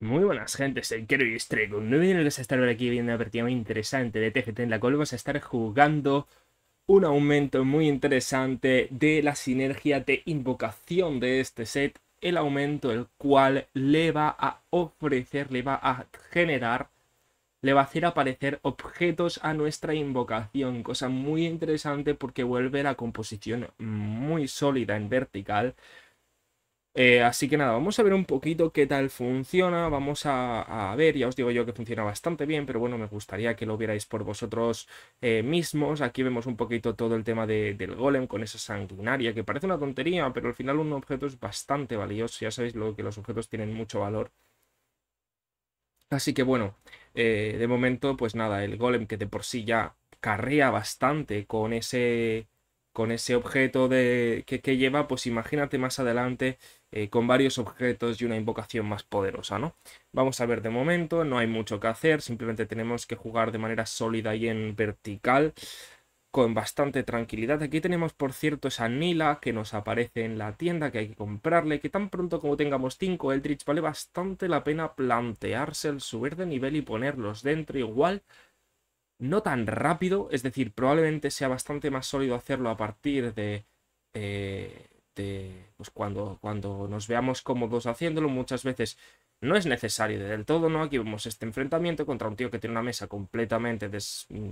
Muy buenas gentes, soy Kero y no No viene a estar aquí viendo una partida muy interesante de TGT en la cual vamos a estar jugando un aumento muy interesante de la sinergia de invocación de este set, el aumento el cual le va a ofrecer, le va a generar, le va a hacer aparecer objetos a nuestra invocación, cosa muy interesante porque vuelve la composición muy sólida en vertical eh, así que nada, vamos a ver un poquito qué tal funciona, vamos a, ver, ya os digo yo que funciona bastante bien, pero bueno, me gustaría que lo vierais por vosotros eh, mismos. Aquí vemos un poquito todo el tema del golem con esa sanguinaria, que parece una tontería, pero al final un objeto es bastante valioso, ya sabéis lo que los objetos tienen mucho valor. Así que bueno, eh, de momento pues nada, el golem que de por sí ya carrea bastante con ese con ese objeto de, que lleva, pues imagínate más adelante eh, con varios objetos y una invocación más poderosa, ¿no? Vamos a ver de momento, no hay mucho que hacer, simplemente tenemos que jugar de manera sólida y en vertical con bastante tranquilidad. Aquí tenemos, por cierto, esa Nila que nos aparece en la tienda, que hay que comprarle, que tan pronto como tengamos 5 Eldritch vale bastante la pena plantearse el subir de nivel y ponerlos dentro igual. No tan rápido, es decir, probablemente sea bastante más sólido hacerlo a partir de eh, este, pues cuando, cuando nos veamos cómodos haciéndolo, muchas veces no es necesario del todo, ¿no? Aquí vemos este enfrentamiento contra un tío que tiene una mesa completamente mm,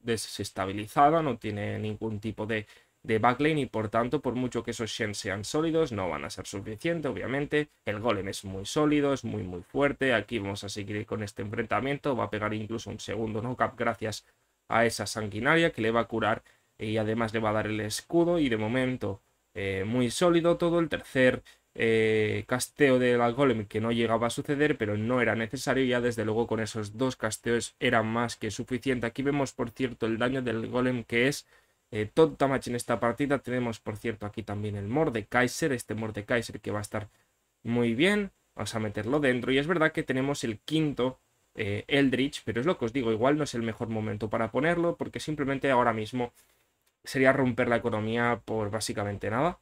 desestabilizada, no tiene ningún tipo de, de backlane y por tanto, por mucho que esos Shen sean sólidos, no van a ser suficiente, obviamente. El golem es muy sólido, es muy muy fuerte. Aquí vamos a seguir con este enfrentamiento, va a pegar incluso un segundo no cap gracias a esa sanguinaria que le va a curar y además le va a dar el escudo y de momento eh, muy sólido todo. El tercer eh, casteo del Golem que no llegaba a suceder, pero no era necesario. Ya desde luego con esos dos casteos era más que suficiente. Aquí vemos, por cierto, el daño del Golem que es eh, match en esta partida. Tenemos, por cierto, aquí también el kaiser este kaiser que va a estar muy bien. Vamos a meterlo dentro. Y es verdad que tenemos el quinto eh, Eldritch, pero es lo que os digo, igual no es el mejor momento para ponerlo, porque simplemente ahora mismo sería romper la economía por básicamente nada.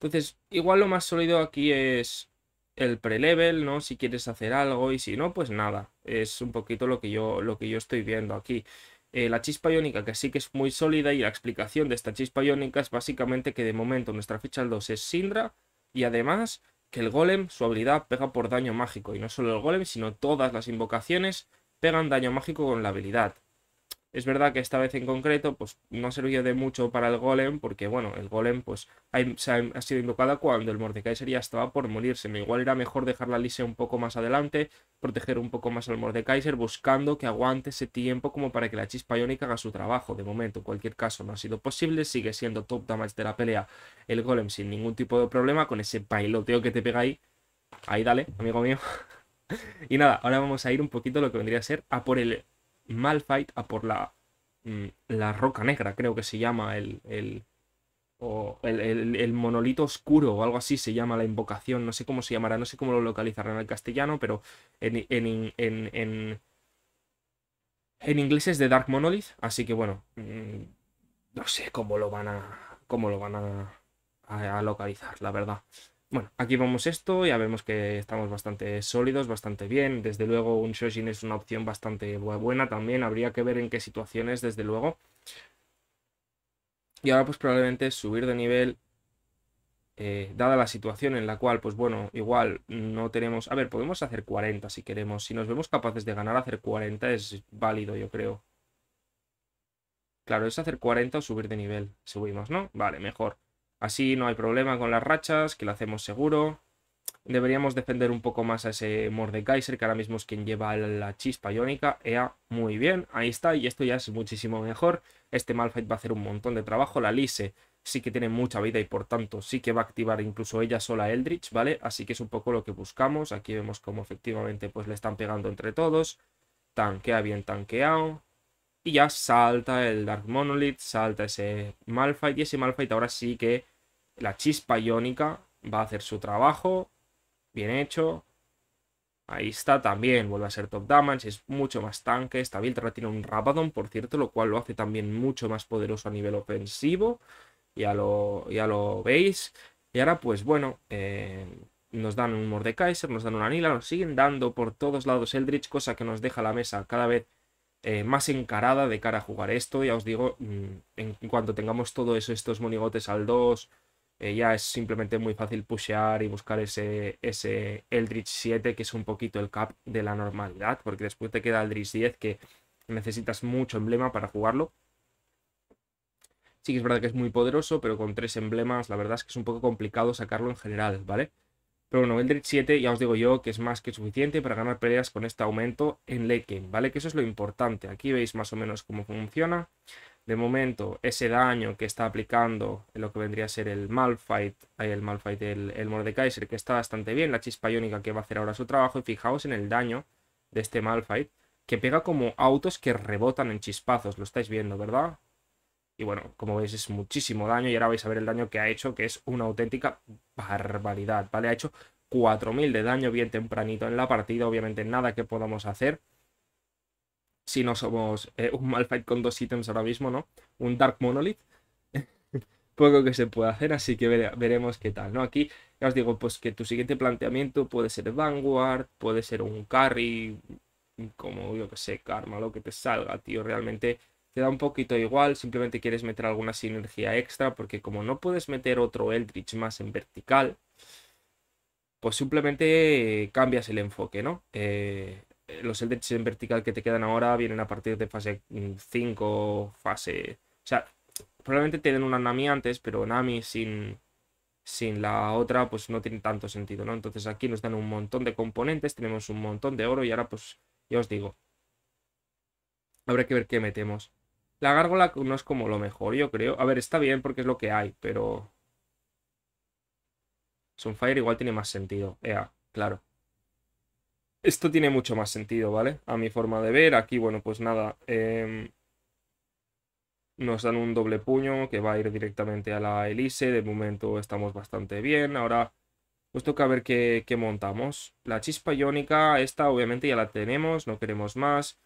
Entonces, igual lo más sólido aquí es el pre-level, ¿no? Si quieres hacer algo y si no, pues nada. Es un poquito lo que yo, lo que yo estoy viendo aquí. Eh, la chispa iónica que sí que es muy sólida y la explicación de esta chispa iónica es básicamente que de momento nuestra ficha 2 es Sindra y además que el golem, su habilidad pega por daño mágico y no solo el golem, sino todas las invocaciones pegan daño mágico con la habilidad. Es verdad que esta vez en concreto pues, no ha servido de mucho para el golem, porque bueno, el golem pues, ha, sido invocada cuando el Mordekaiser ya estaba por morirse. Igual era mejor dejar la Lise un poco más adelante, proteger un poco más al Mordekaiser, buscando que aguante ese tiempo como para que la chispa iónica haga su trabajo. De momento, en cualquier caso, no ha sido posible, sigue siendo top damage de la pelea el golem sin ningún tipo de problema, con ese bailoteo que te pega ahí. Ahí dale, amigo mío. y nada, ahora vamos a ir un poquito lo que vendría a ser a por el Malfight a por la, mm, la roca negra, creo que se llama el, el o el, monolito oscuro o algo así se llama la invocación, no sé cómo se llamará, no sé cómo lo localizarán en el castellano, pero en, en, en, en, inglés es de Dark Monolith, así que bueno, mm, no sé cómo lo van a, cómo lo van a localizar, la verdad. Bueno, aquí vamos esto, ya vemos que estamos bastante sólidos, bastante bien. Desde luego un Shoshin es una opción bastante buena también, habría que ver en qué situaciones, desde luego. Y ahora pues probablemente subir de nivel, eh, dada la situación en la cual, pues bueno, igual no tenemos... A ver, podemos hacer 40 si queremos. Si nos vemos capaces de ganar, hacer 40 es válido, yo creo. Claro, es hacer 40 o subir de nivel. Subimos, ¿no? Vale, mejor. Así no hay problema con las rachas, que lo hacemos seguro. Deberíamos defender un poco más a ese Mordekaiser, que ahora mismo es quien lleva la chispa iónica. Ea, muy bien, ahí está, y esto ya es muchísimo mejor. Este Malphite va a hacer un montón de trabajo. La Lise sí que tiene mucha vida y por tanto sí que va a activar incluso ella sola Eldritch, ¿vale? Así que es un poco lo que buscamos. Aquí vemos cómo efectivamente pues le están pegando entre todos. Tanquea bien tanqueado. Y ya salta el Dark Monolith, salta ese Malphite. Y ese Malphite ahora sí que la chispa iónica va a hacer su trabajo. Bien hecho. Ahí está, también vuelve a ser top damage, es mucho más tanque, esta Viltra tiene un Rabadon, por cierto, lo cual lo hace también mucho más poderoso a nivel ofensivo, ya lo, ya lo veis. Y ahora, pues bueno, eh, nos dan un Mordekaiser, nos dan un Anila, nos siguen dando por todos lados Eldritch, cosa que nos deja la mesa cada vez eh, más encarada de cara a jugar esto. Ya os digo, mm, en cuanto tengamos todos estos monigotes al 2, eh, ya es simplemente muy fácil pushear y buscar ese, ese Eldritch 7, que es un poquito el cap de la normalidad, porque después te queda Eldritch 10, que necesitas mucho emblema para jugarlo. Sí que es verdad que es muy poderoso, pero con tres emblemas la verdad es que es un poco complicado sacarlo en general, ¿vale? Pero bueno, Drift 7 ya os digo yo que es más que suficiente para ganar peleas con este aumento en late game, ¿vale? Que eso es lo importante. Aquí veis más o menos cómo funciona. De momento, ese daño que está aplicando en lo que vendría a ser el Malfight, el Malfight, del Mordekaiser, que está bastante bien, la chispa iónica que va a hacer ahora su trabajo, y fijaos en el daño de este Malfight, que pega como autos que rebotan en chispazos, lo estáis viendo, ¿verdad? Y bueno, como veis es muchísimo daño y ahora vais a ver el daño que ha hecho, que es una auténtica barbaridad, ¿vale? Ha hecho 4.000 de daño bien tempranito en la partida, obviamente nada que podamos hacer. Si no somos eh, un un fight con dos ítems ahora mismo, ¿no? Un Dark Monolith. Poco que se puede hacer, así que veremos qué tal, ¿no? Aquí ya os digo, pues que tu siguiente planteamiento puede ser Vanguard, puede ser un carry, como yo que sé, Karma, lo que te salga, tío. Realmente te da un poquito igual, simplemente quieres meter alguna sinergia extra, porque como no puedes meter otro Eldritch más en vertical, pues simplemente cambias el enfoque, ¿no? Eh, los Eldritch en vertical que te quedan ahora vienen a partir de fase 5, mm, fase... O sea, probablemente tienen una Nami antes, pero Nami sin, sin la otra pues no tiene tanto sentido, ¿no? Entonces aquí nos dan un montón de componentes, tenemos un montón de oro y ahora pues ya os digo, habrá que ver qué metemos. La gárgola no es como lo mejor, yo creo. A ver, está bien porque es lo que hay, pero... Sunfire igual tiene más sentido. Ea, claro. Esto tiene mucho más sentido, ¿vale? A mi forma de ver, aquí, bueno, pues nada. Em, nos dan un doble puño que va a ir directamente a la Elise. De momento estamos bastante bien. Ahora nos pues toca ver qué, qué montamos. La chispa iónica, esta obviamente ya la tenemos, no queremos más.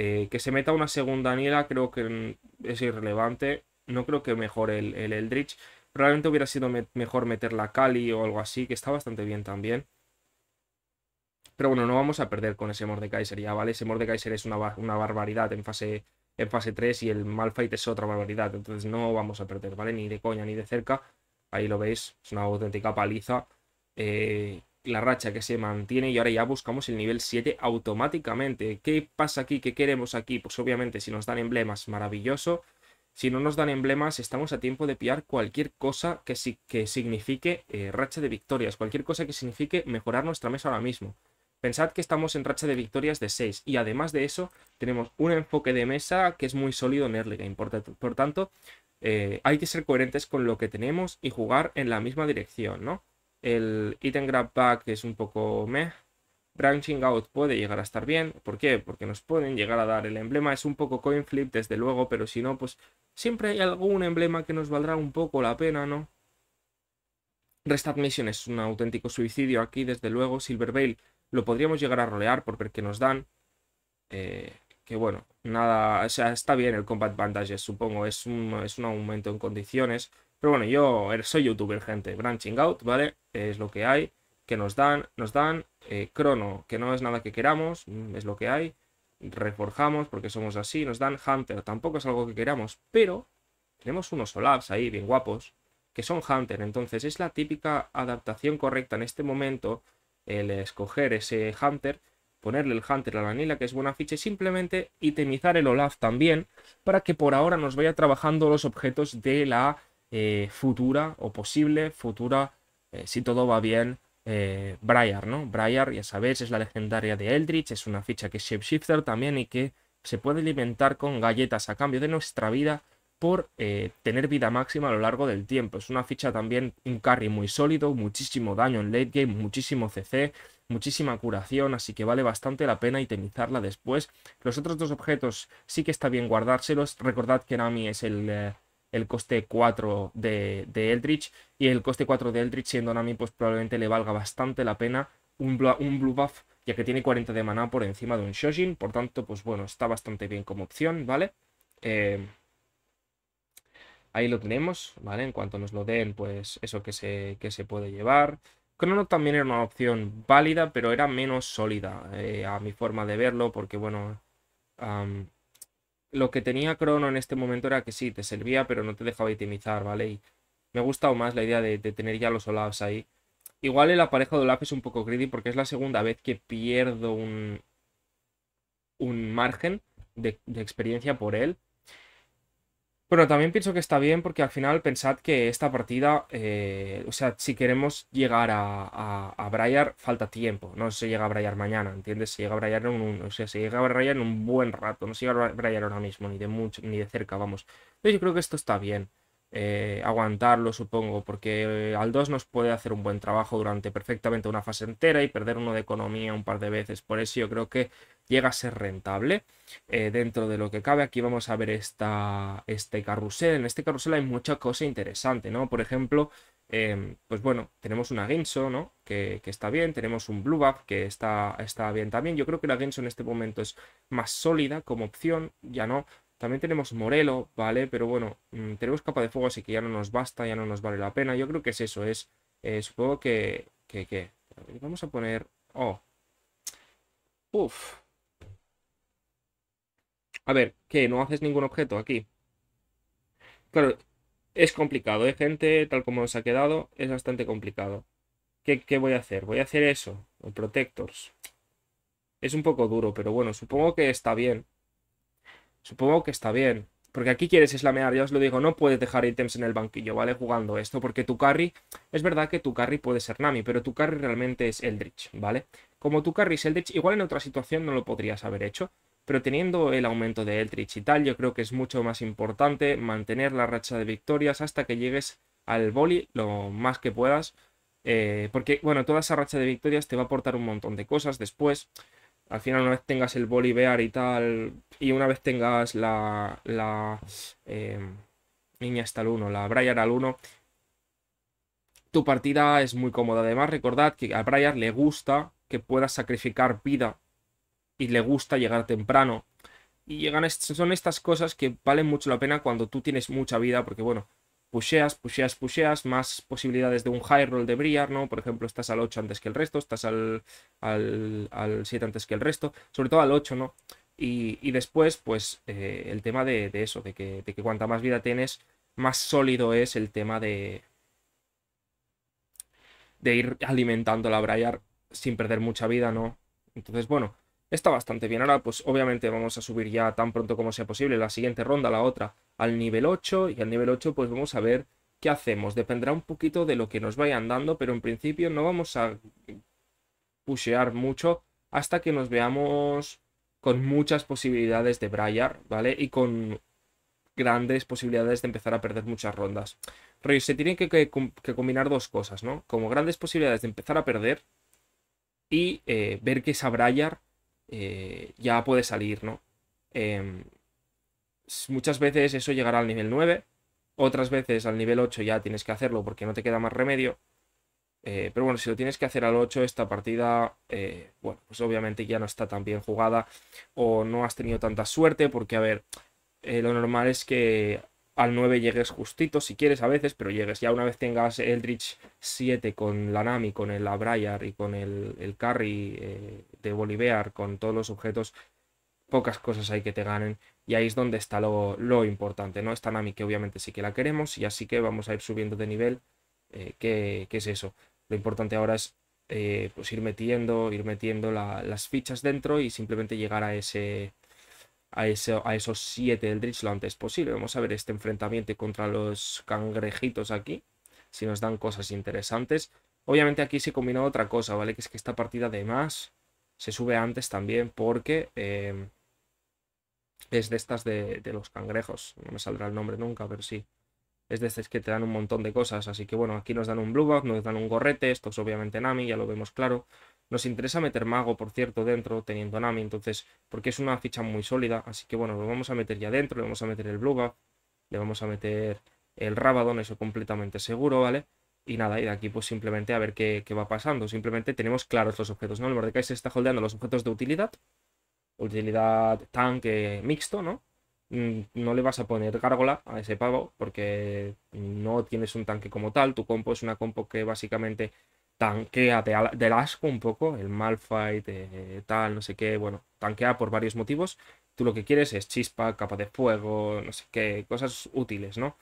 Eh, que se meta una segunda Niela creo que es irrelevante. No creo que mejore el, Eldritch. Probablemente hubiera sido mejor meter la Kali o algo así, que está bastante bien también. Pero bueno, no vamos a perder con ese Mordekaiser ya, ¿vale? Ese Mordekaiser es una, una barbaridad en fase, en fase 3 y el Malphite es otra barbaridad. Entonces no vamos a perder, ¿vale? Ni de coña ni de cerca. Ahí lo veis, es una auténtica paliza. Eh, la racha que se mantiene y ahora ya buscamos el nivel 7 automáticamente. ¿Qué pasa aquí? ¿Qué queremos aquí? Pues obviamente si nos dan emblemas, maravilloso. Si no nos dan emblemas, estamos a tiempo de pillar cualquier cosa que, que signifique eh, racha de victorias, cualquier cosa que signifique mejorar nuestra mesa ahora mismo. Pensad que estamos en racha de victorias de 6 y además de eso tenemos un enfoque de mesa que es muy sólido en early game. Por, tanto, eh, hay que ser coherentes con lo que tenemos y jugar en la misma dirección, ¿no? El item grab pack es un poco meh. Branching out puede llegar a estar bien. ¿Por qué? Porque nos pueden llegar a dar el emblema. Es un poco coin flip, desde luego, pero si no, pues siempre hay algún emblema que nos valdrá un poco la pena, ¿no? Restart Mission es un auténtico suicidio aquí, desde luego. Silver Veil lo podríamos llegar a rolear por ver qué nos dan. Eh, que bueno, nada, o sea, está bien el Combat Bandages, supongo, es es un aumento en condiciones. Pero bueno, yo er, soy youtuber, gente. Branching out, ¿vale? Es lo que hay. Que nos dan, nos dan. Eh, crono, que no es nada que queramos, mm, es lo que hay. Reforjamos porque somos así. Nos dan Hunter, tampoco es algo que queramos. Pero tenemos unos Olafs ahí, bien guapos, que son Hunter. Entonces es la típica adaptación correcta en este momento. El escoger ese Hunter ponerle el Hunter a la Nila, que es buena ficha, y simplemente itemizar el Olaf también, para que por ahora nos vaya trabajando los objetos de la eh, futura o posible futura, eh, si todo va bien, eh, Briar, ¿no? Briar, ya sabéis, es la legendaria de Eldritch, es una ficha que es shapeshifter también y que se puede alimentar con galletas a cambio de nuestra vida por tener vida máxima a lo largo del tiempo. Es una ficha también, un carry muy sólido, muchísimo daño en late game, muchísimo CC, muchísima curación, así que vale bastante la pena itemizarla después. Los otros dos objetos sí que está bien guardárselos. Recordad que Nami es el el coste 4 de, Eldritch. Y el coste 4 de Eldritch, siendo Nami, pues probablemente le valga bastante la pena un, un blue buff, ya que tiene 40 de maná por encima de un Shoshin. Por tanto, pues bueno, está bastante bien como opción, ¿vale? Eh, ahí lo tenemos, ¿vale? En cuanto nos lo den, pues eso que se, se puede llevar. Crono también era una opción válida, pero era menos sólida eh, a mi forma de verlo, porque bueno, lo que tenía Crono en este momento era que sí, te servía, pero no te dejaba itemizar, ¿vale? Y me ha gustado más la idea de, tener ya los Olafs ahí. Igual el aparejo de Olaf es un poco greedy porque es la segunda vez que pierdo un, un margen de experiencia por él. Bueno, también pienso que está bien porque al final pensad que esta partida, eh, o sea, si queremos llegar a, a, falta tiempo. No se llega a Briar mañana, ¿entiendes? Se llega a Briar en un, se llega en un buen rato. No se llega a Briar ahora mismo, ni de mucho, ni de cerca, vamos. Entonces, yo creo que esto está bien. Eh, aguantarlo, supongo, porque al 2 nos puede hacer un buen trabajo durante perfectamente una fase entera y perder uno de economía un par de veces. Por eso yo creo que llega a ser rentable eh, dentro de lo que cabe. Aquí vamos a ver esta, este carrusel. En este carrusel hay mucha cosa interesante, ¿no? Por ejemplo, em, pues bueno, tenemos una Ginso, ¿no? Que, está bien, tenemos un Blue que está, está bien también. Yo creo que la Ginso en este momento es más sólida como opción, ya no también tenemos Morelo, ¿vale? Pero bueno, mm, tenemos capa de fuego, así que ya no nos basta, ya no nos vale la pena. Yo creo que es eso, es... Eh, supongo que... vamos a poner... Oh. Uf. A ver, ¿qué? ¿No haces ningún objeto aquí? Claro, es complicado, ¿eh, gente? Tal como nos ha quedado, es bastante complicado. ¿Qué, voy a hacer? Voy a hacer eso, Los Protectors. Es un poco duro, pero bueno, supongo que está bien. Supongo que está bien. Porque aquí quieres slamear, ya os lo digo, no puedes dejar ítems en el banquillo, ¿vale? Jugando esto, porque tu carry, es verdad que tu carry puede ser Nami, pero tu carry realmente es Eldritch, ¿vale? Como tu carry es Eldritch, igual en otra situación no lo podrías haber hecho, pero teniendo el aumento de Eldritch y tal, yo creo que es mucho más importante mantener la racha de victorias hasta que llegues al boli lo más que puedas, eh, porque, bueno, toda esa racha de victorias te va a aportar un montón de cosas después al final una vez tengas el Bolivar y tal, y una vez tengas la, la em, niña hasta al 1, la Briar al 1, tu partida es muy cómoda. Además, recordad que a Briar le gusta que puedas sacrificar vida y le gusta llegar temprano. Y llegan, son estas cosas que valen mucho la pena cuando tú tienes mucha vida, porque bueno, pusheas, pusheas, pusheas, más posibilidades de un high roll de Briar, ¿no? Por ejemplo, estás al 8 antes que el resto, estás al, al, 7 antes que el resto, sobre todo al 8, ¿no? Y, después, pues, eh, el tema de, eso, de que, cuanta más vida tienes, más sólido es el tema de, de ir alimentando la Briar sin perder mucha vida, ¿no? Entonces, bueno, está bastante bien. Ahora, pues obviamente vamos a subir ya tan pronto como sea posible la siguiente ronda, la otra, al nivel 8. Y al nivel 8, pues vamos a ver qué hacemos. Dependerá un poquito de lo que nos vayan dando, pero en principio no vamos a pushear mucho hasta que nos veamos con muchas posibilidades de bryar ¿vale? Y con grandes posibilidades de empezar a perder muchas rondas. Pero se tienen que, combinar dos cosas, ¿no? Como grandes posibilidades de empezar a perder y eh, ver que esa Briar eh, ya puede salir, ¿no? Em, muchas veces eso llegará al nivel 9, otras veces al nivel 8 ya tienes que hacerlo porque no te queda más remedio. Eh, pero bueno, si lo tienes que hacer al 8, esta partida, eh, bueno, pues obviamente ya no está tan bien jugada o no has tenido tanta suerte porque, a ver, lo normal es que al 9 llegues justito, si quieres a veces, pero llegues. Ya una vez tengas Eldritch 7 con la Nami, con el Abrayar y con el, el Carry de Bolivar con todos los objetos, pocas cosas hay que te ganen. Y ahí es donde está lo, importante, ¿no? Esta Nami que obviamente sí que la queremos y así que vamos a ir subiendo de nivel. Eh, ¿qué, es eso? Lo importante ahora es eh, pues ir metiendo, ir metiendo las fichas dentro y simplemente llegar a ese... A, a esos 7 del lo antes posible. Vamos a ver este enfrentamiento contra los cangrejitos aquí. Si nos dan cosas interesantes. Obviamente aquí se combina otra cosa, ¿vale? Que es que esta partida de más se sube antes también porque em, es de estas de, de, los cangrejos. No me saldrá el nombre nunca, pero sí. Es de estas que te dan un montón de cosas. Así que bueno, aquí nos dan un Blueback, nos dan un gorrete. Esto es obviamente Nami, ya lo vemos claro. Nos interesa meter mago, por cierto, dentro, teniendo Nami, entonces, porque es una ficha muy sólida. Así que bueno, lo vamos a meter ya dentro, le vamos a meter el Blueback, le vamos a meter el Rabadon, eso completamente seguro, ¿vale? Y nada, y de aquí pues simplemente a ver qué, va pasando. Simplemente tenemos claros los objetos, ¿no? El que se está holdeando los objetos de utilidad. Utilidad tanque mixto, ¿no? Mm, no le vas a poner gárgola a ese pavo porque no tienes un tanque como tal. Tu compo es una compo que básicamente tanquea de, del asco un poco, el malfight, eh, tal, no sé qué, bueno, tanquea por varios motivos. Tú lo que quieres es chispa, capa de fuego, no sé qué, cosas útiles, ¿no?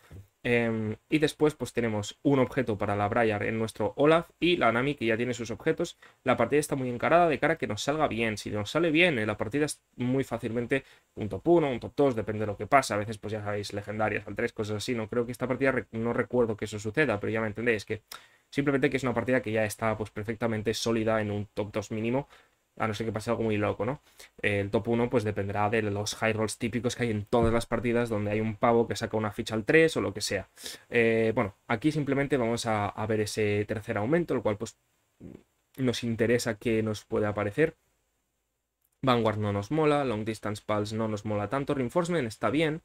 Em, y después pues tenemos un objeto para la Briar en nuestro Olaf y la Nami que ya tiene sus objetos. La partida está muy encarada de cara a que nos salga bien. Si nos sale bien, eh, la partida es muy fácilmente un top 1, un top 2, depende de lo que pasa. A veces pues ya sabéis, legendarias, al tres cosas así. No creo que esta partida, no recuerdo que eso suceda, pero ya me entendéis que simplemente que es una partida que ya está pues perfectamente sólida en un top 2 mínimo a no ser que pase algo muy loco, ¿no? El top 1 pues dependerá de los high rolls típicos que hay en todas las partidas donde hay un pavo que saca una ficha al 3 o lo que sea. Eh, bueno, aquí simplemente vamos a, ver ese tercer aumento, lo cual pues nos interesa que nos pueda aparecer. Vanguard no nos mola, Long Distance Pulse no nos mola tanto, Reinforcement está bien,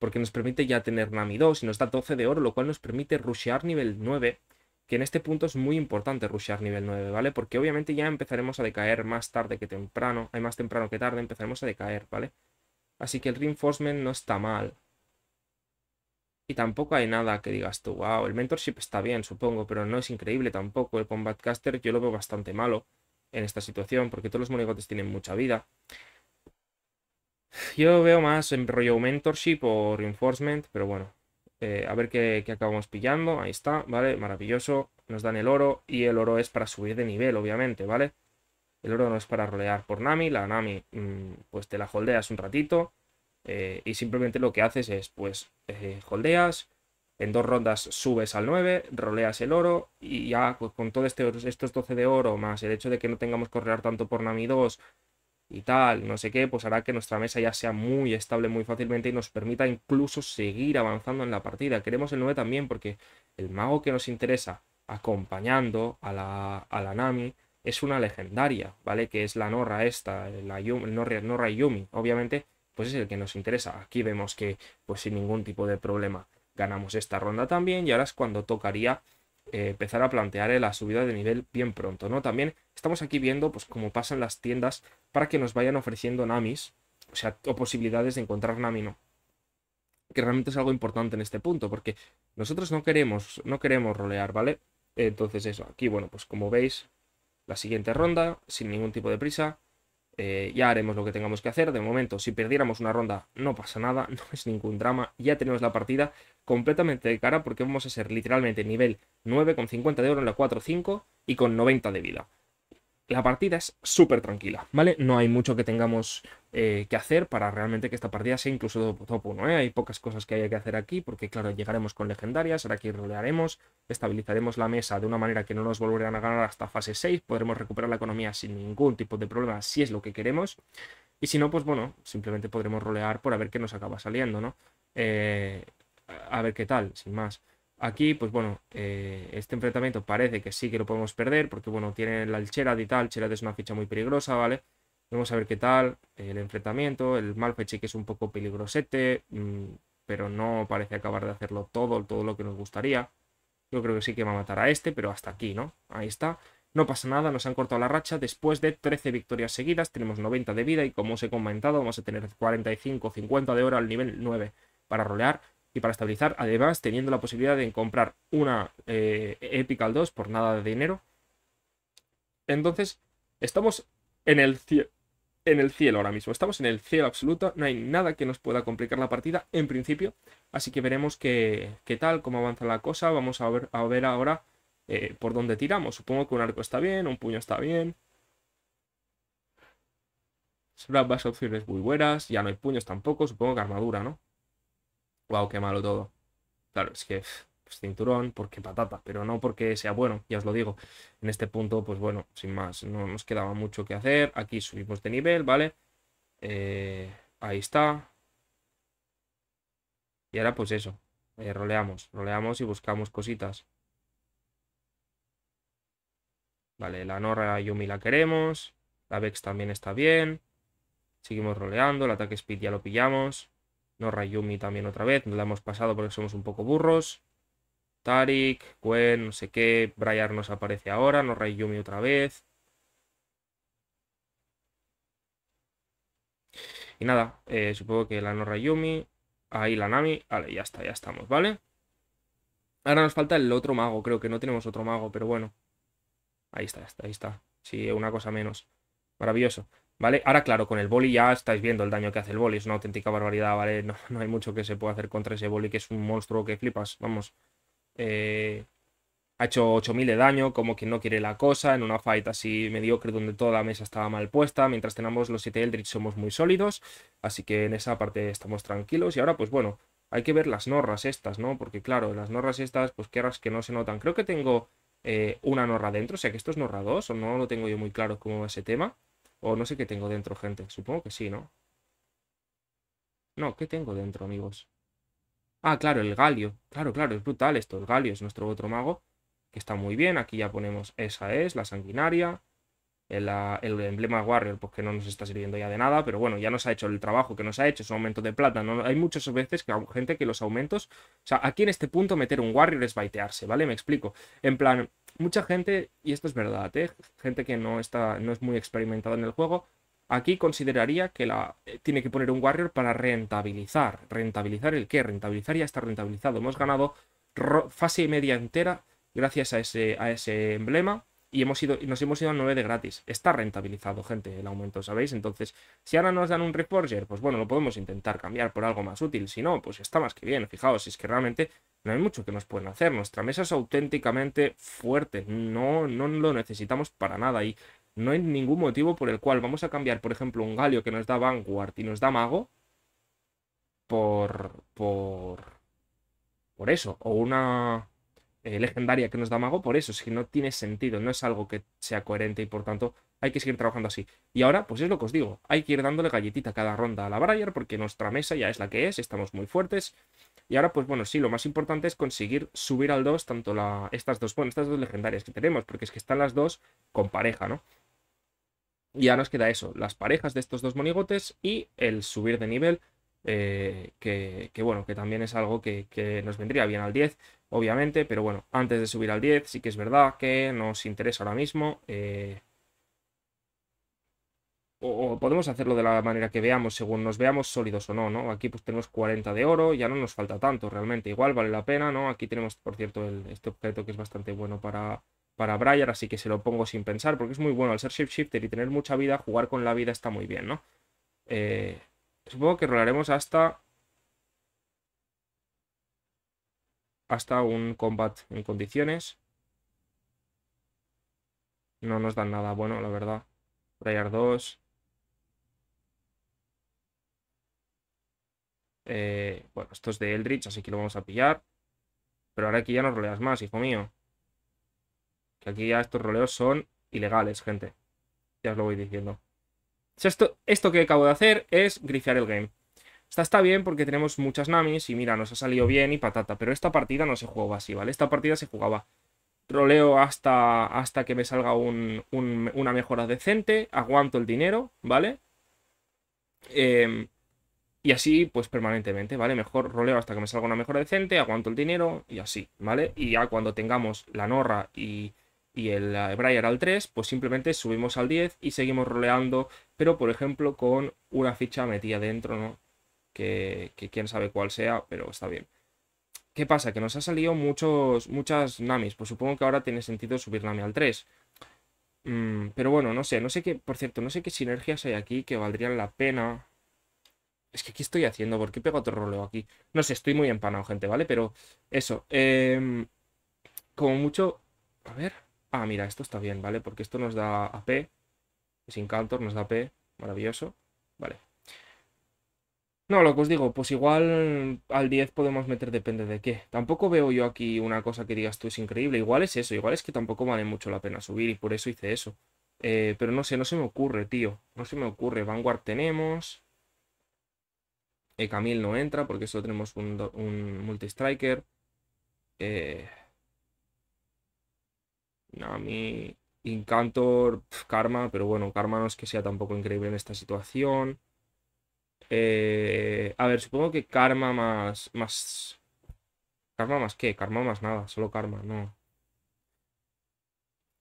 porque nos permite ya tener Nami 2 y nos da 12 de oro, lo cual nos permite rushear nivel 9 que en este punto es muy importante rushear nivel 9, ¿vale? Porque obviamente ya empezaremos a decaer más tarde que temprano, hay más temprano que tarde, empezaremos a decaer, ¿vale? Así que el reinforcement no está mal. Y tampoco hay nada que digas tú, wow, el mentorship está bien, supongo, pero no es increíble tampoco. El combat caster yo lo veo bastante malo en esta situación, porque todos los monigotes tienen mucha vida. Yo veo más en rollo mentorship o reinforcement, pero bueno. Eh, a ver qué, acabamos pillando. Ahí está, ¿vale? Maravilloso. Nos dan el oro y el oro es para subir de nivel, obviamente, ¿vale? El oro no es para rolear por Nami. La Nami, mm, pues te la holdeas un ratito. Eh, y simplemente lo que haces es, pues, eh, holdeas. En dos rondas subes al 9, roleas el oro y ya pues, con todo este, estos 12 de oro, más el hecho de que no tengamos que correr tanto por Nami 2, y tal, no sé qué, pues hará que nuestra mesa ya sea muy estable muy fácilmente y nos permita incluso seguir avanzando en la partida. Queremos el 9 también porque el mago que nos interesa acompañando a la, a la Nami es una legendaria, ¿vale? Que es la Norra esta, la Norra, Norra Yumi, obviamente, pues es el que nos interesa. Aquí vemos que pues sin ningún tipo de problema ganamos esta ronda también y ahora es cuando tocaría empezar a plantear eh, la subida de nivel bien pronto, ¿no? También estamos aquí viendo, pues, cómo pasan las tiendas para que nos vayan ofreciendo namis, o sea, o posibilidades de encontrar nami, Que realmente es algo importante en este punto, porque nosotros no queremos, no queremos rolear, ¿vale? Entonces eso, aquí, bueno, pues como veis, la siguiente ronda, sin ningún tipo de prisa, eh, ya haremos lo que tengamos que hacer. De momento, si perdiéramos una ronda, no pasa nada, no es ningún drama. Ya tenemos la partida completamente de cara porque vamos a ser literalmente nivel 9 con 50 de oro en la 4-5 y con 90 de vida la partida es súper tranquila, ¿vale? No hay mucho que tengamos eh, que hacer para realmente que esta partida sea incluso top 1, ¿eh? Hay pocas cosas que haya que hacer aquí, porque claro, llegaremos con legendarias, ahora aquí rolearemos, estabilizaremos la mesa de una manera que no nos volverán a ganar hasta fase 6, podremos recuperar la economía sin ningún tipo de problema, si es lo que queremos, y si no, pues bueno, simplemente podremos rolear por a ver qué nos acaba saliendo, ¿no? Eh, a ver qué tal, sin más. Aquí, pues bueno, eh, este enfrentamiento parece que sí que lo podemos perder, porque bueno, tiene la Alcherad y tal, Cherad es una ficha muy peligrosa, ¿vale? Vamos a ver qué tal el enfrentamiento, el Malfeche que es un poco peligrosete, mm, pero no parece acabar de hacerlo todo, todo lo que nos gustaría. Yo creo que sí que va a matar a este, pero hasta aquí, ¿no? Ahí está. No pasa nada, nos han cortado la racha. Después de 13 victorias seguidas, tenemos 90 de vida y como os he comentado, vamos a tener 45-50 de hora al nivel 9 para rolear y para estabilizar, además teniendo la posibilidad de comprar una eh, Epical 2 por nada de dinero. Entonces, estamos en el, en el cielo ahora mismo, estamos en el cielo absoluto, no hay nada que nos pueda complicar la partida en principio, así que veremos qué, tal, cómo avanza la cosa, vamos a ver, a ver ahora eh, por dónde tiramos, supongo que un arco está bien, un puño está bien, son las opciones muy buenas, ya no hay puños tampoco, supongo que armadura, ¿no? wow, qué malo todo. Claro, es que pues cinturón, porque patata, pero no porque sea bueno, ya os lo digo. En este punto, pues bueno, sin más, no nos quedaba mucho que hacer. Aquí subimos de nivel, ¿vale? Eh, ahí está. Y ahora pues eso, eh, roleamos, roleamos y buscamos cositas. Vale, la Norra Yumi la queremos, la Vex también está bien. Seguimos roleando, el ataque Speed ya lo pillamos. No Rayumi también otra vez. Nos la hemos pasado porque somos un poco burros. Tarik, Gwen, no sé qué. Briar nos aparece ahora. No Rayumi otra vez. Y nada, eh, supongo que la No Rayumi. Ahí la Nami. Vale, ya está, ya estamos, ¿vale? Ahora nos falta el otro mago. Creo que no tenemos otro mago, pero bueno. Ahí está, ahí está, ahí está. Sí, una cosa menos. Maravilloso. ¿Vale? Ahora, claro, con el boli ya estáis viendo el daño que hace el boli, es una auténtica barbaridad, ¿vale? No, hay mucho que se pueda hacer contra ese boli, que es un monstruo que flipas, vamos. Eh, ha hecho 8000 de daño, como quien no quiere la cosa, en una fight así mediocre donde toda la mesa estaba mal puesta, mientras tenemos los 7 Eldritch somos muy sólidos, así que en esa parte estamos tranquilos. Y ahora, pues bueno, hay que ver las norras estas, ¿no? Porque claro, las norras estas, pues horas que no se notan. Creo que tengo eh, una norra dentro, o sea que esto es norra 2, o no lo tengo yo muy claro cómo va ese tema. O no sé qué tengo dentro, gente. Supongo que sí, ¿no? No, ¿qué tengo dentro, amigos? Ah, claro, el Galio. Claro, claro, es brutal esto. El Galio es nuestro otro mago, que está muy bien. Aquí ya ponemos, esa es, la sanguinaria. Ah, el, emblema Warrior, porque no nos está sirviendo ya de nada, pero bueno, ya nos ha hecho el trabajo que nos ha hecho, es un aumento de plata. ¿no? Hay muchas veces que hay gente que los aumentos. O sea, aquí en este punto meter un Warrior es baitearse, ¿vale? Me explico. En plan, mucha gente, y esto es verdad, ¿eh? gente que no, está, no es muy experimentada en el juego, aquí consideraría que la, eh, tiene que poner un Warrior para rentabilizar. ¿Rentabilizar el qué? Rentabilizar ya está rentabilizado. Hemos ganado fase y media entera gracias a ese, a ese emblema y hemos ido, nos hemos ido a 9 de gratis. Está rentabilizado, gente, el aumento, ¿sabéis? Entonces, si ahora nos dan un Reforger, pues bueno, lo podemos intentar cambiar por algo más útil. Si no, pues está más que bien. Fijaos, es que realmente no hay mucho que nos pueden hacer. Nuestra mesa es auténticamente fuerte. No, no lo necesitamos para nada. Y no hay ningún motivo por el cual vamos a cambiar, por ejemplo, un Galio que nos da Vanguard y nos da Mago por. por. por eso. O una eh, legendaria que nos da Mago por eso, si no tiene sentido, no es algo que sea coherente y por tanto hay que seguir trabajando así. Y ahora, pues es lo que os digo, hay que ir dándole galletita cada ronda a la Briar porque nuestra mesa ya es la que es, estamos muy fuertes. Y ahora, pues bueno, sí, lo más importante es conseguir subir al 2 tanto la, estas dos, bueno, estas dos legendarias que tenemos, porque es que están las dos con pareja, ¿no? Y ya nos queda eso, las parejas de estos dos monigotes y el subir de nivel, eh, que, bueno, que también es algo que, que nos vendría bien al 10 obviamente, pero bueno, antes de subir al 10 sí que es verdad que nos interesa ahora mismo. Eh, o, podemos hacerlo de la manera que veamos, según nos veamos sólidos o no, ¿no? Aquí pues tenemos 40 de oro, ya no nos falta tanto realmente, igual vale la pena, ¿no? Aquí tenemos, por cierto, este objeto que es bastante bueno para, para Briar, así que se lo pongo sin pensar, porque es muy bueno al ser shifter y tener mucha vida, jugar con la vida está muy bien, ¿no? Eh, supongo que rolaremos hasta hasta un combat en condiciones. No nos dan nada bueno, la verdad. Briar 2. Eh, bueno, esto es de Eldritch, así que lo vamos a pillar. Pero ahora aquí ya no roleas más, hijo mío. Que aquí ya estos roleos son ilegales, gente. Ya os lo voy diciendo. Esto, esto que acabo de hacer es grifear el game. Esta está bien porque tenemos muchas namis y mira, nos ha salido bien y patata, pero esta partida no se jugaba así, ¿vale? Esta partida se jugaba roleo hasta, hasta que me salga una mejora decente, aguanto el dinero, ¿vale? Em, y así, pues permanentemente, ¿vale? Mejor roleo hasta que me salga una mejora decente, aguanto el dinero y así, ¿vale? Y ya cuando tengamos la Norra y, y el Briar al 3, pues simplemente subimos al 10 y seguimos roleando, pero por ejemplo con una ficha metida dentro, ¿no? que, quién sabe cuál sea, pero está bien. ¿Qué pasa? Que nos ha salido muchos, muchas Namis. Pues supongo que ahora tiene sentido subir Nami al 3. Mm, pero bueno, no sé, no sé qué, por cierto, no sé qué sinergias hay aquí que valdrían la pena. Es que, ¿qué estoy haciendo? ¿Por qué pego otro roleo aquí? No sé, estoy muy empanado, gente, ¿vale? Pero eso, em, como mucho... A ver... Ah, mira, esto está bien, ¿vale? Porque esto nos da AP. es incantor nos da AP. Maravilloso. Vale. No, lo que os digo, pues igual al 10 podemos meter depende de qué. Tampoco veo yo aquí una cosa que digas tú es increíble. Igual es eso, igual es que tampoco vale mucho la pena subir y por eso hice eso. Eh, pero no sé, no se me ocurre, tío. No se me ocurre. Vanguard tenemos. el eh, Camil no entra porque solo tenemos un, un multi-striker. Eh, Nami, Incantor, Karma, pero bueno, Karma no es que sea tampoco increíble en esta situación. Eh, a ver, supongo que karma más, más... ¿Karma más qué? Karma más nada, solo karma, no.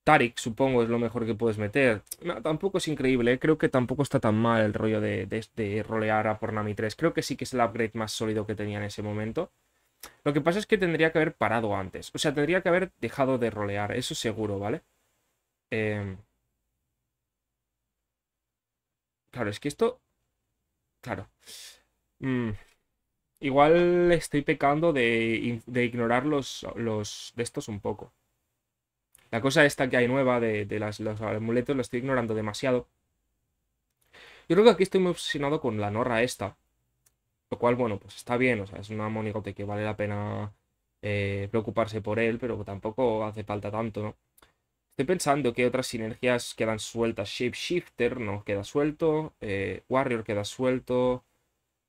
Tarik, supongo, es lo mejor que puedes meter. No, tampoco es increíble, ¿eh? creo que tampoco está tan mal el rollo de, rolear a Pornami 3. Creo que sí que es el upgrade más sólido que tenía en ese momento. Lo que pasa es que tendría que haber parado antes. O sea, tendría que haber dejado de rolear, eso seguro, ¿vale? Em, claro, es que esto Claro. Mm, igual estoy pecando de, ignorar los, los, de estos un poco. La cosa esta que hay nueva de, de los amuletos lo estoy ignorando demasiado. Yo creo que aquí estoy muy obsesionado con la norra esta. Lo cual, bueno, pues está bien. O sea, es una monigote que vale la pena eh, preocuparse por él, pero tampoco hace falta tanto, ¿no? Estoy pensando que otras sinergias quedan sueltas. shifter no queda suelto. Eh, Warrior queda suelto.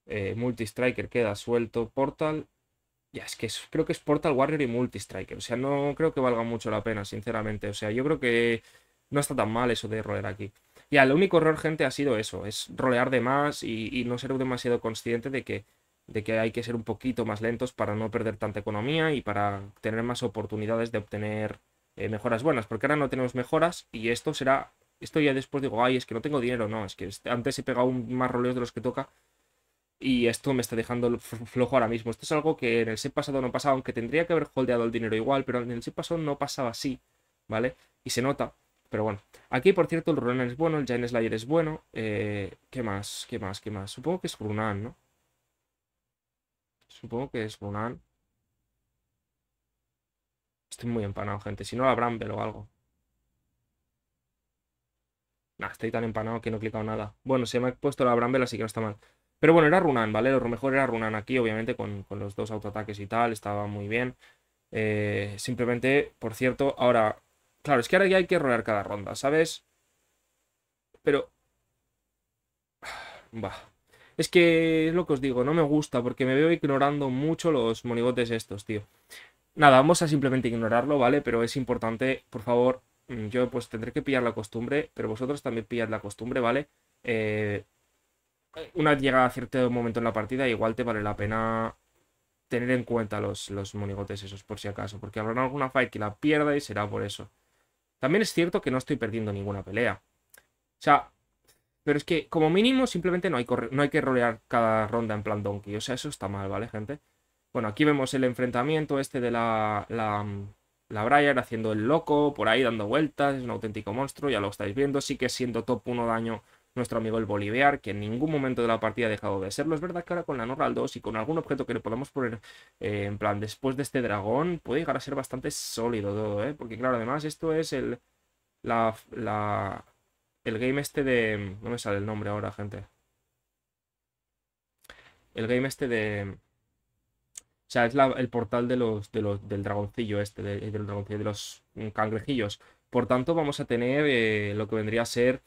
Eh, Multistriker queda suelto. Portal. Ya, es que creo que es Portal, Warrior y Multistriker. O sea, no creo que valga mucho la pena, sinceramente. O sea, yo creo que no está tan mal eso de rolear aquí. Ya, el único error, gente, ha sido eso. Es rolear de más y, no ser demasiado consciente de que de que hay que ser un poquito más lentos para no perder tanta economía y para tener más oportunidades de obtener eh, mejoras buenas, porque ahora no tenemos mejoras y esto será, esto ya después digo, ay, es que no tengo dinero, no, es que antes he pegado más roleos de los que toca y esto me está dejando flojo ahora mismo. Esto es algo que en el set pasado no pasaba, aunque tendría que haber holdeado el dinero igual, pero en el set pasado no pasaba así, ¿vale? Y se nota. Pero bueno, aquí por cierto el Runan es bueno, el Giant Slayer es bueno. Eh, ¿Qué más? ¿Qué más? ¿Qué más? Supongo que es Runan, ¿no? Supongo que es Runan. Estoy muy empanado, gente. Si no, la habrán o algo. Nah, estoy tan empanado que no he clicado nada. Bueno, se me ha puesto la Bramble, así que no está mal. Pero bueno, era Runan, ¿vale? Lo mejor era Runan aquí, obviamente, con, los dos autoataques y tal. Estaba muy bien. Eh, simplemente, por cierto, ahora... Claro, es que ahora ya hay que rolar cada ronda, ¿sabes? Pero... Bah. Es que es lo que os digo, no me gusta porque me veo ignorando mucho los monigotes estos, tío. Nada, vamos a simplemente ignorarlo, ¿vale? Pero es importante, por favor, mm, yo pues tendré que pillar la costumbre, pero vosotros también pillad la costumbre, ¿vale? Eh, una vez a cierto momento en la partida, igual te vale la pena tener en cuenta los, los monigotes esos por si acaso, porque habrá alguna fight que la pierda y será por eso. También es cierto que no estoy perdiendo ninguna pelea. O sea, pero es que como mínimo simplemente no hay, no hay que rolear cada ronda en plan donkey. O sea, eso está mal, ¿vale, gente? Bueno, aquí vemos el enfrentamiento este de la, la, Briar haciendo el loco, por ahí dando vueltas, es un auténtico monstruo, ya lo estáis viendo, sí que siendo top 1 daño nuestro amigo el Boliviar, que en ningún momento de la partida ha dejado de serlo. Es verdad que ahora con la Norral 2 y con algún objeto que le podamos poner eh, en plan después de este dragón, puede llegar a ser bastante sólido todo, ¿eh? Porque claro, además esto es el, la, la, el game este de... No me sale el nombre ahora, gente. El game este de... O sea, es el portal de los, los, del dragoncillo este, del dragoncillo, de los mm, cangrejillos. Por tanto, vamos a tener eh, lo que vendría a ser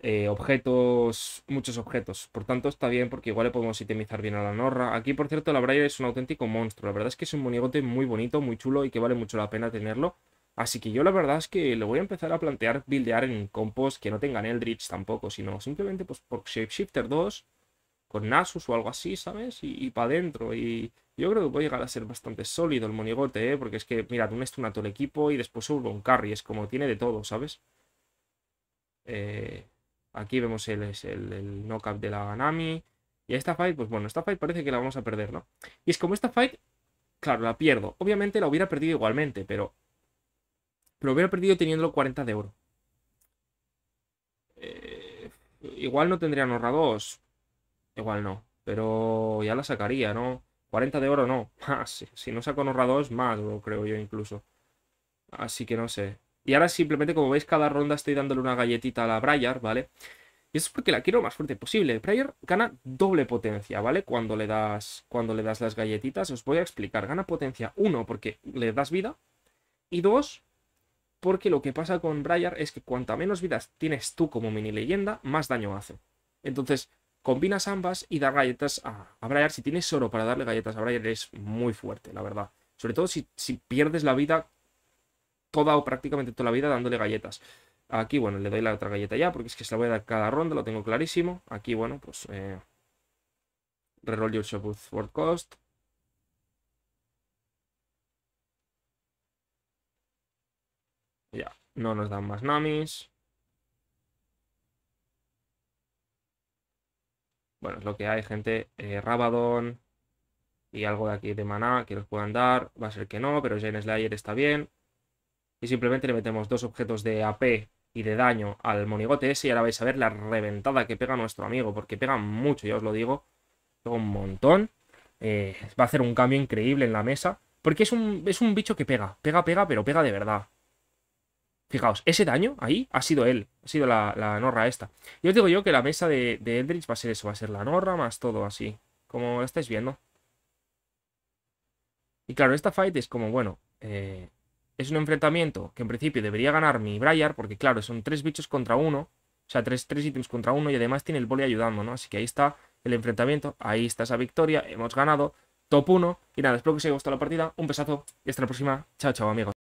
eh, objetos, muchos objetos. Por tanto, está bien porque igual le podemos itemizar bien a la Norra. Aquí, por cierto, la Briar es un auténtico monstruo. La verdad es que es un monigote muy bonito, muy chulo y que vale mucho la pena tenerlo. Así que yo la verdad es que le voy a empezar a plantear buildear en compost que no tengan Eldritch tampoco, sino simplemente pues por Shapeshifter 2 con Nasus o algo así, ¿sabes? Y, para adentro. Y yo creo que puede llegar a ser bastante sólido el monigote, ¿eh? Porque es que, mira, un todo el equipo y después un Carry. Es como tiene de todo, ¿sabes? Eh, aquí vemos el, el, el de la Nami. Y esta fight, pues bueno, esta fight parece que la vamos a perder, ¿no? Y es como esta fight, claro, la pierdo. Obviamente la hubiera perdido igualmente, pero... Lo hubiera perdido teniéndolo 40 de oro. Eh, igual no tendrían dos Igual no. Pero ya la sacaría, ¿no? 40 de oro no. Más. Ah, si, no saco un más, lo creo yo incluso. Así que no sé. Y ahora simplemente, como veis, cada ronda estoy dándole una galletita a la Briar, ¿vale? Y eso es porque la quiero lo más fuerte posible. Briar gana doble potencia, ¿vale? Cuando le das, cuando le das las galletitas, os voy a explicar. Gana potencia uno, porque le das vida. Y dos, porque lo que pasa con Briar es que cuanta menos vidas tienes tú como mini leyenda, más daño hace. Entonces, Combinas ambas y da galletas a, a Briar. Si tienes oro para darle galletas a Briar, es muy fuerte, la verdad. Sobre todo si, pierdes la vida toda o prácticamente toda la vida dándole galletas. Aquí, bueno, le doy la otra galleta ya, porque es que se la voy a dar cada ronda, lo tengo clarísimo. Aquí, bueno, pues... Eh, reroll your shop with cost. Ya, no nos dan más namis. bueno, es lo que hay, gente. Eh, Rabadon y algo de aquí de maná que los puedan dar. Va a ser que no, pero Jane Slayer está bien. Y simplemente le metemos dos objetos de AP y de daño al monigote ese y ahora vais a ver la reventada que pega nuestro amigo, porque pega mucho, ya os lo digo, un montón. Eh, va a hacer un cambio increíble en la mesa, porque es un, es un bicho que pega, pega, pega, pero pega de verdad. Fijaos, ese daño ahí ha sido él, ha sido la, norra esta. Yo os digo yo que la mesa de, Eldritch va a ser eso, va a ser la norra más todo así, como estáis viendo. Y claro, esta fight es como, bueno, eh, es un enfrentamiento que en principio debería ganar mi Briar, porque claro, son tres bichos contra uno, o sea, tres, tres ítems contra uno, y además tiene el boli ayudando, ¿no? Así que ahí está el enfrentamiento, ahí está esa victoria, hemos ganado, top 1, y nada, espero que os haya gustado la partida, un besazo, y hasta la próxima, chao, chao amigos.